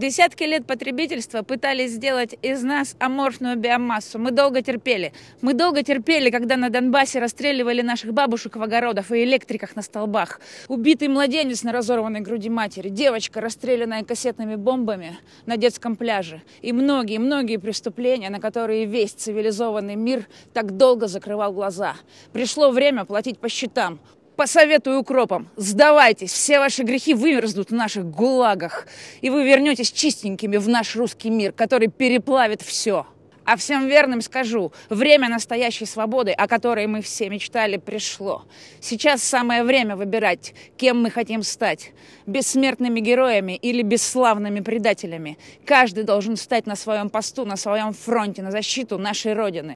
Десятки лет потребительства пытались сделать из нас аморфную биомассу. Мы долго терпели. Мы долго терпели, когда на Донбассе расстреливали наших бабушек в огородах и электриках на столбах. Убитый младенец на разорванной груди матери, девочка, расстрелянная кассетными бомбами на детском пляже. И многие-многие преступления, на которые весь цивилизованный мир так долго закрывал глаза. Пришло время платить по счетам посоветую укропам, сдавайтесь, все ваши грехи вымерзнут в наших гулагах, и вы вернетесь чистенькими в наш русский мир, который переплавит все. А всем верным скажу, время настоящей свободы, о которой мы все мечтали, пришло. Сейчас самое время выбирать, кем мы хотим стать. Бессмертными героями или бесславными предателями. Каждый должен стать на своем посту, на своем фронте, на защиту нашей Родины.